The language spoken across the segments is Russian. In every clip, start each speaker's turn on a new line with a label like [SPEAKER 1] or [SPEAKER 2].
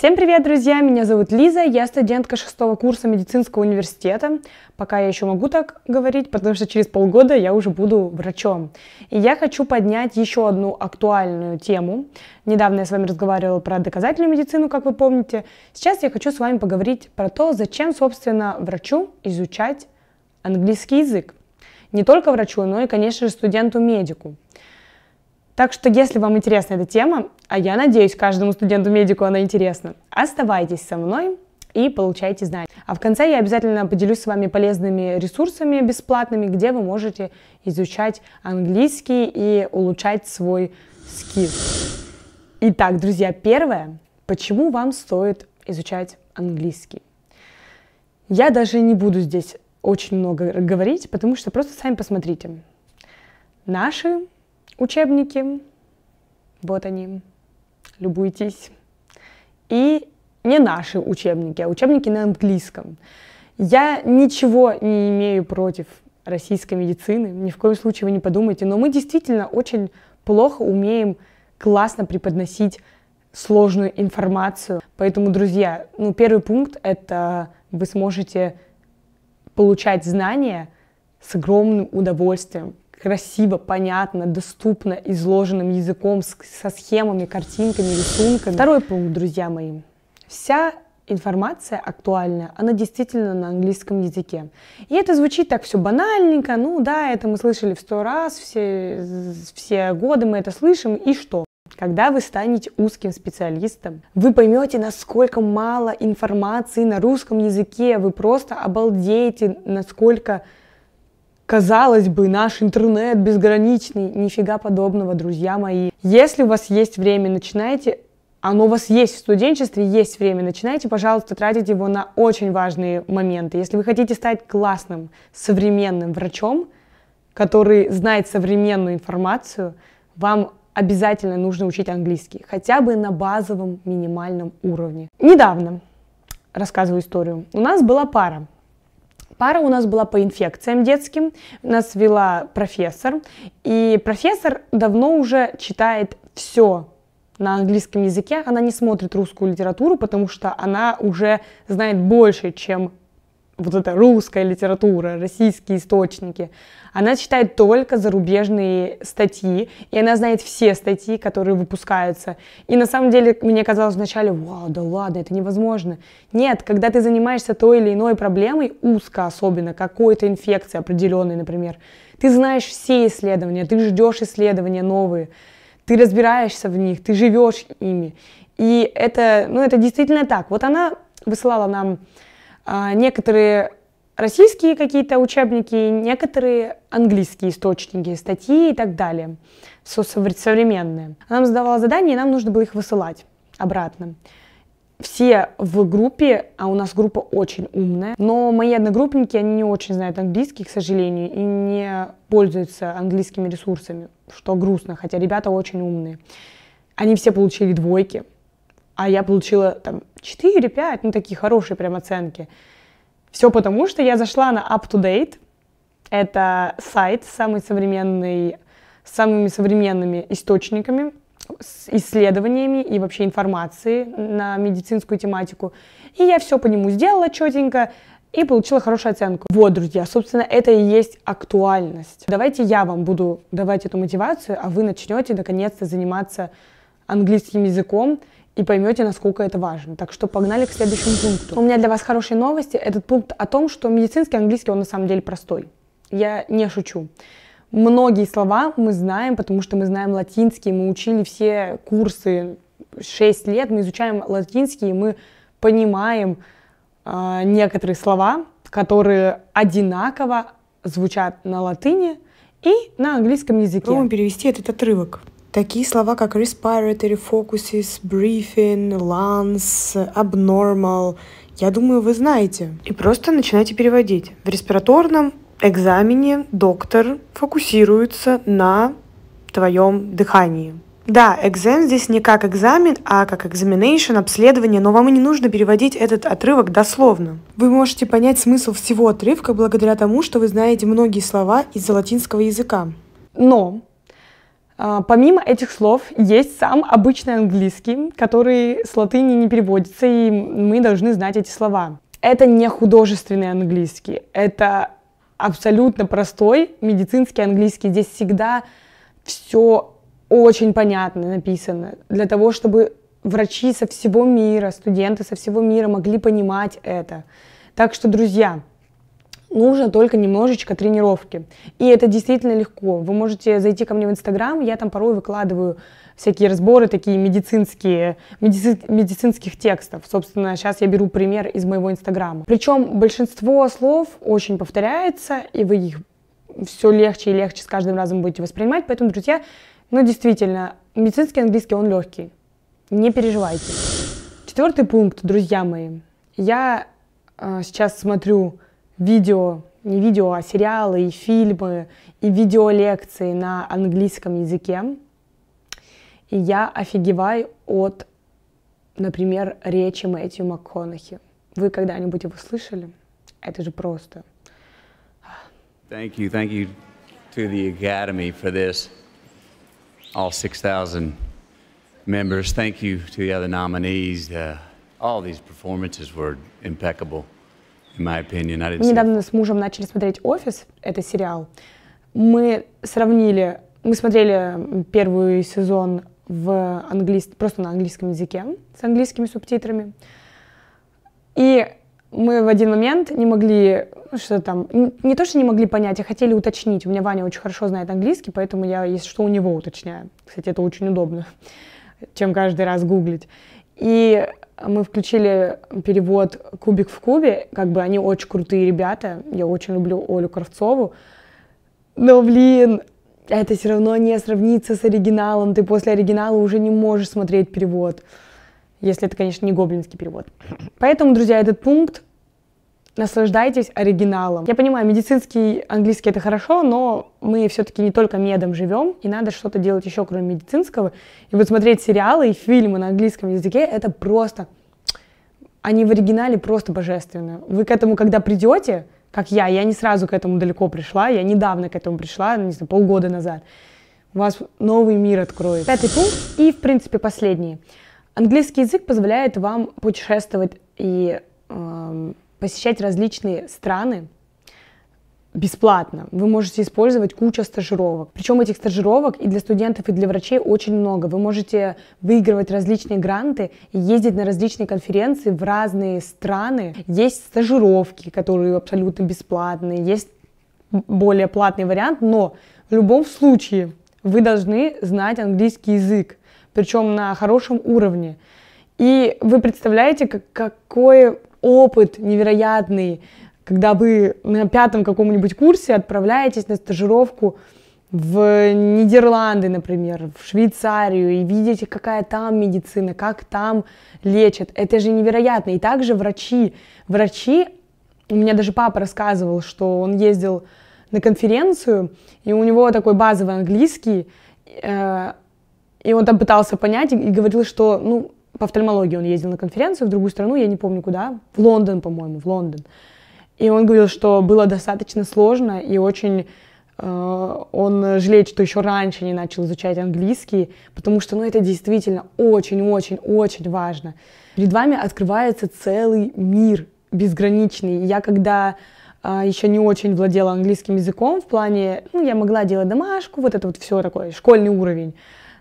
[SPEAKER 1] Всем привет, друзья! Меня зовут Лиза, я студентка шестого курса медицинского университета. Пока я еще могу так говорить, потому что через полгода я уже буду врачом. И я хочу поднять еще одну актуальную тему. Недавно я с вами разговаривала про доказательную медицину, как вы помните. Сейчас я хочу с вами поговорить про то, зачем, собственно, врачу изучать английский язык. Не только врачу, но и, конечно же, студенту-медику. Так что, если вам интересна эта тема, а я надеюсь, каждому студенту-медику она интересна, оставайтесь со мной и получайте знания. А в конце я обязательно поделюсь с вами полезными ресурсами бесплатными, где вы можете изучать английский и улучшать свой скилл. Итак, друзья, первое, почему вам стоит изучать английский. Я даже не буду здесь очень много говорить, потому что просто сами посмотрите. Наши учебники, вот они, любуйтесь. И не наши учебники, а учебники на английском. Я ничего не имею против российской медицины, ни в коем случае вы не подумайте, но мы действительно очень плохо умеем классно преподносить сложную информацию. Поэтому, друзья, ну, первый пункт — это вы сможете получать знания с огромным удовольствием, красиво, понятно, доступно, изложенным языком, с, со схемами, картинками, рисунками. Второй пункт, друзья мои. Вся информация актуальная, она действительно на английском языке. И это звучит так все банальненько, ну да, это мы слышали в сто раз, все, все годы мы это слышим, и что? Когда вы станете узким специалистом, вы поймете, насколько мало информации на русском языке, вы просто обалдеете, насколько казалось бы, наш интернет безграничный. Нифига подобного, друзья мои. Если у вас есть время, начинайте оно у вас есть в студенчестве, есть время, начинайте, пожалуйста, тратить его на очень важные моменты. Если вы хотите стать классным, современным врачом, который знает современную информацию, вам обязательно нужно учить английский, хотя бы на базовом минимальном уровне. Недавно, рассказываю историю, у нас была пара, Пара у нас была по инфекциям детским, нас вела профессор, и профессор давно уже читает все на английском языке, она не смотрит русскую литературу, потому что она уже знает больше, чем вот эта русская литература, российские источники. Она читает только зарубежные статьи, и она знает все статьи, которые выпускаются. И на самом деле мне казалось вначале, вау, да ладно, это невозможно. Нет, когда ты занимаешься той или иной проблемой, узко особенно, какой-то инфекцией определенной, например, ты знаешь все исследования, ты ждешь исследования новые, ты разбираешься в них, ты живешь ими. И это, ну, это действительно так. Вот она высылала нам а, некоторые российские какие-то учебники, некоторые английские источники, статьи и так далее, современные. Она нам задавала задания, и нам нужно было их высылать обратно. Все в группе, а у нас группа очень умная, но мои одногруппники, они не очень знают английский, к сожалению, и не пользуются английскими ресурсами, что грустно, хотя ребята очень умные. Они все получили двойки, а я получила там 4-5, ну такие хорошие прям оценки. Все потому, что я зашла на UpToDate, это сайт самый современный, с самыми современными источниками, с исследованиями и вообще информацией на медицинскую тематику. И я все по нему сделала четенько и получила хорошую оценку. Вот, друзья, собственно, это и есть актуальность. Давайте я вам буду давать эту мотивацию, а вы начнете наконец-то заниматься английским языком и поймете, насколько это важно. Так что погнали к следующему пункту. У меня для вас хорошие новости. Этот пункт о том, что медицинский английский, он на самом деле простой. Я не шучу. Многие слова мы знаем, потому что мы знаем латинский, мы учили все курсы 6 лет, мы изучаем латинский, и мы понимаем э, некоторые слова, которые одинаково звучат на латыни и на английском языке. Попробуем перевести этот отрывок. Такие слова, как respiratory focuses, briefing, lance abnormal, я думаю, вы знаете. И просто начинайте переводить. В респираторном экзамене доктор фокусируется на твоем дыхании. Да, экзамен здесь не как экзамен, а как examination, обследование, но вам и не нужно переводить этот отрывок дословно. Вы можете понять смысл всего отрывка благодаря тому, что вы знаете многие слова из латинского языка. Но а, помимо этих слов есть сам обычный английский, который с латыни не переводится, и мы должны знать эти слова. Это не художественный английский, это абсолютно простой медицинский английский. Здесь всегда все очень понятно написано, для того, чтобы врачи со всего мира, студенты со всего мира могли понимать это. Так что, друзья, нужно только немножечко тренировки. И это действительно легко. Вы можете зайти ко мне в Инстаграм, я там порой выкладываю всякие разборы такие медицинские, медици, медицинских текстов. Собственно, сейчас я беру пример из моего Инстаграма. Причем большинство слов очень повторяется, и вы их все легче и легче с каждым разом будете воспринимать. Поэтому, друзья, ну действительно, медицинский английский, он легкий. Не переживайте. Четвертый пункт, друзья мои. Я э, сейчас смотрю видео, не видео, а сериалы и фильмы, и видеолекции на английском языке. И я офигеваю от, например, речи Мэтью МакКонахи. Вы когда-нибудь его слышали? Это же просто. Thank you, thank you to the Academy for this. All 6,000 members. Thank you to the other nominees. Uh, all these performances were impeccable. Opinion, Мы недавно с мужем начали смотреть «Офис», это сериал. Мы сравнили, мы смотрели первый сезон в английс... просто на английском языке с английскими субтитрами. И мы в один момент не могли, ну, что там, не то, что не могли понять, а хотели уточнить. У меня Ваня очень хорошо знает английский, поэтому я, если что, у него уточняю. Кстати, это очень удобно, чем каждый раз гуглить. И мы включили перевод «Кубик в кубе». Как бы они очень крутые ребята. Я очень люблю Олю Кравцову. Но, блин, это все равно не сравнится с оригиналом. Ты после оригинала уже не можешь смотреть перевод. Если это, конечно, не гоблинский перевод. Поэтому, друзья, этот пункт наслаждайтесь оригиналом. Я понимаю, медицинский английский это хорошо, но мы все-таки не только медом живем, и надо что-то делать еще, кроме медицинского. И вот смотреть сериалы и фильмы на английском языке это просто... Они в оригинале просто божественно. Вы к этому, когда придете, как я, я не сразу к этому далеко пришла, я недавно к этому пришла, ну, не знаю, полгода назад. У вас новый мир откроет. Пятый пункт и, в принципе, последний. Английский язык позволяет вам путешествовать и эм, посещать различные страны бесплатно. Вы можете использовать кучу стажировок. Причем этих стажировок и для студентов, и для врачей очень много. Вы можете выигрывать различные гранты и ездить на различные конференции в разные страны. Есть стажировки, которые абсолютно бесплатные, есть более платный вариант, но в любом случае вы должны знать английский язык, причем на хорошем уровне. И вы представляете, как, какое опыт невероятный, когда вы на пятом каком-нибудь курсе отправляетесь на стажировку в Нидерланды, например, в Швейцарию, и видите, какая там медицина, как там лечат. Это же невероятно. И также врачи. Врачи, у меня даже папа рассказывал, что он ездил на конференцию, и у него такой базовый английский, э, и он там пытался понять и говорил, что ну, по офтальмологии он ездил на конференцию в другую страну, я не помню куда, в Лондон, по-моему, в Лондон. И он говорил, что было достаточно сложно и очень э, он жалеет, что еще раньше не начал изучать английский, потому что ну, это действительно очень-очень-очень важно. Перед вами открывается целый мир безграничный. Я когда а, э, еще не очень владела английским языком в плане, ну, я могла делать домашку, вот это вот все такое, школьный уровень,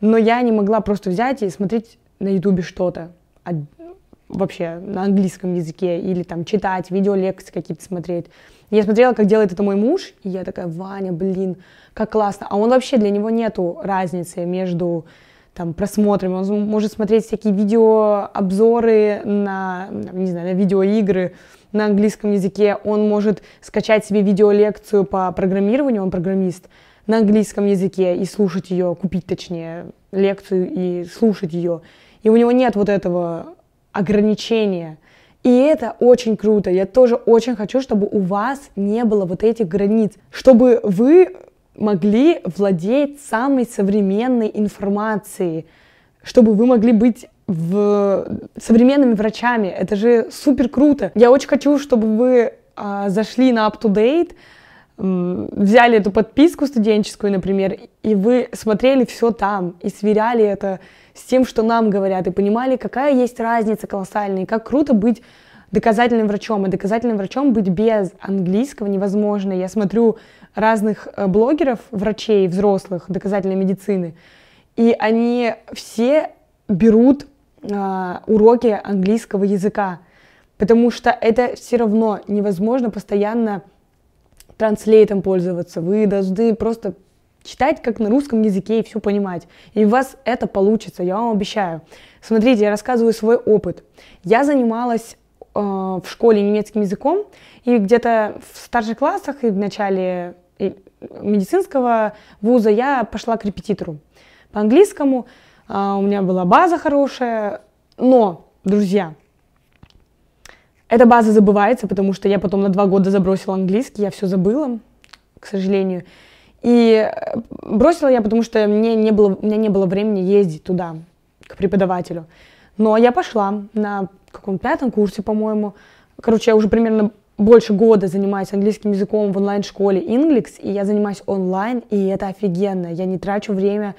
[SPEAKER 1] но я не могла просто взять и смотреть на ютубе что-то, а, вообще на английском языке, или там читать, видео лекции какие-то смотреть. Я смотрела, как делает это мой муж, и я такая, Ваня, блин, как классно. А он вообще, для него нету разницы между там, просмотрами, он может смотреть всякие видео обзоры на, не знаю, на видеоигры на английском языке, он может скачать себе видео лекцию по программированию, он программист, на английском языке и слушать ее, купить точнее лекцию и слушать ее и у него нет вот этого ограничения. И это очень круто. Я тоже очень хочу, чтобы у вас не было вот этих границ, чтобы вы могли владеть самой современной информацией, чтобы вы могли быть в современными врачами. Это же супер круто. Я очень хочу, чтобы вы э, зашли на UpToDate, э, взяли эту подписку студенческую, например, и вы смотрели все там и сверяли это с тем, что нам говорят, и понимали, какая есть разница колоссальная, и как круто быть доказательным врачом, и доказательным врачом быть без английского невозможно. Я смотрю разных э, блогеров, врачей, взрослых, доказательной медицины, и они все берут э, уроки английского языка, потому что это все равно невозможно постоянно транслейтом пользоваться. Вы должны просто читать как на русском языке и все понимать. И у вас это получится, я вам обещаю. Смотрите, я рассказываю свой опыт. Я занималась э, в школе немецким языком, и где-то в старших классах и в начале э, медицинского вуза я пошла к репетитору по английскому. Э, у меня была база хорошая, но, друзья, эта база забывается, потому что я потом на два года забросила английский, я все забыла, к сожалению. И э, бросила я, потому что мне не было, у меня не было времени ездить туда, к преподавателю. Но я пошла на каком пятом курсе, по-моему. Короче, я уже примерно больше года занимаюсь английским языком в онлайн-школе Inglix, и я занимаюсь онлайн, и это офигенно. Я не трачу время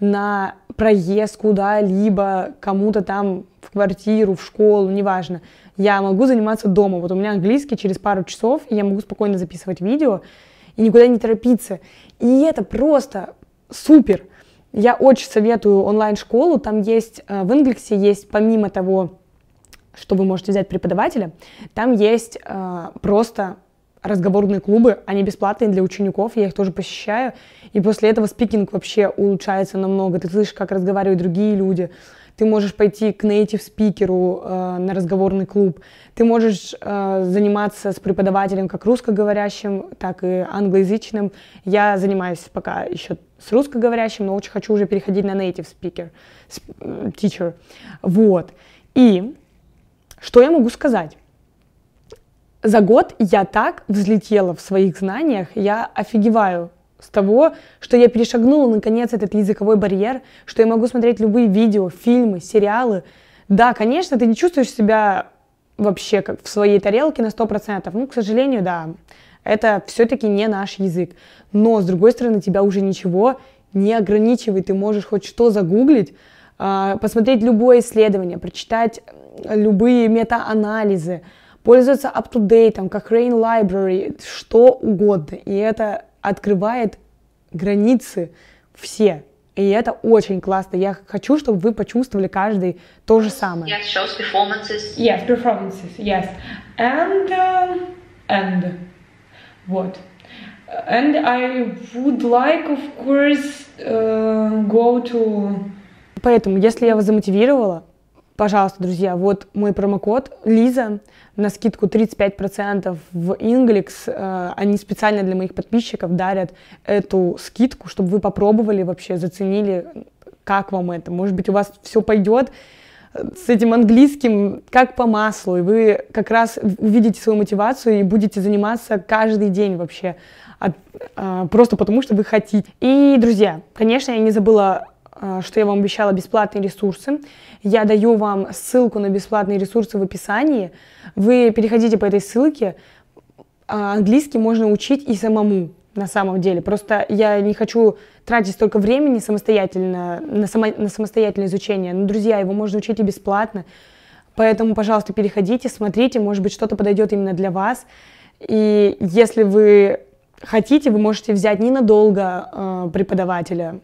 [SPEAKER 1] на проезд куда-либо, кому-то там в квартиру, в школу, неважно. Я могу заниматься дома. Вот у меня английский через пару часов, и я могу спокойно записывать видео, и никуда не торопиться. И это просто супер. Я очень советую онлайн-школу. Там есть э, в Ингликсе есть помимо того, что вы можете взять преподавателя, там есть э, просто разговорные клубы, они бесплатные для учеников, я их тоже посещаю, и после этого спикинг вообще улучшается намного, ты слышишь, как разговаривают другие люди, ты можешь пойти к native спикеру э, на разговорный клуб, ты можешь э, заниматься с преподавателем как русскоговорящим, так и англоязычным. Я занимаюсь пока еще с русскоговорящим, но очень хочу уже переходить на native speaker, э, teacher. Вот. И что я могу сказать? За год я так взлетела в своих знаниях, я офигеваю с того, что я перешагнула наконец этот языковой барьер, что я могу смотреть любые видео, фильмы, сериалы. Да, конечно, ты не чувствуешь себя вообще как в своей тарелке на 100%. Ну, к сожалению, да, это все-таки не наш язык. Но, с другой стороны, тебя уже ничего не ограничивает. Ты можешь хоть что загуглить, а, посмотреть любое исследование, прочитать э, любые метаанализы, пользоваться up-to-date, там, как Rain Library, что угодно. И это открывает границы все. И это очень классно. Я хочу, чтобы вы почувствовали каждый то же самое. Yes, shows performances. Yes, performances, yes. And, uh, and, вот. And I would like, of course, uh, go to... Поэтому, если я вас замотивировала, Пожалуйста, друзья, вот мой промокод Лиза на скидку 35% в Inglix. Э, они специально для моих подписчиков дарят эту скидку, чтобы вы попробовали вообще, заценили, как вам это. Может быть, у вас все пойдет э, с этим английским как по маслу, и вы как раз увидите свою мотивацию и будете заниматься каждый день вообще, от, а, просто потому что вы хотите. И, друзья, конечно, я не забыла а, что я вам обещала, бесплатные ресурсы. Я даю вам ссылку на бесплатные ресурсы в описании. Вы переходите по этой ссылке. А, английский можно учить и самому на самом деле. Просто я не хочу тратить столько времени самостоятельно, на, само, на самостоятельное изучение. Но, друзья, его можно учить и бесплатно. Поэтому, пожалуйста, переходите, смотрите, может быть, что-то подойдет именно для вас. И если вы хотите, вы можете взять ненадолго э, преподавателя,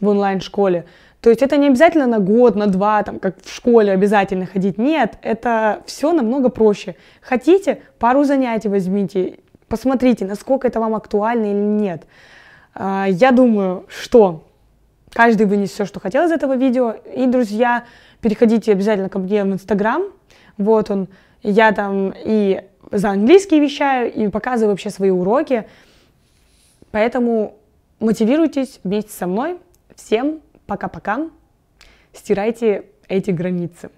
[SPEAKER 1] в онлайн-школе. То есть это не обязательно на год, на два, там, как в школе обязательно ходить. Нет, это все намного проще. Хотите, пару занятий возьмите, посмотрите, насколько это вам актуально или нет. А, я думаю, что каждый вынес все, что хотел из этого видео. И, друзья, переходите обязательно ко мне в Инстаграм. Вот он. Я там и за английский вещаю, и показываю вообще свои уроки. Поэтому мотивируйтесь вместе со мной. Всем пока-пока. Стирайте эти границы.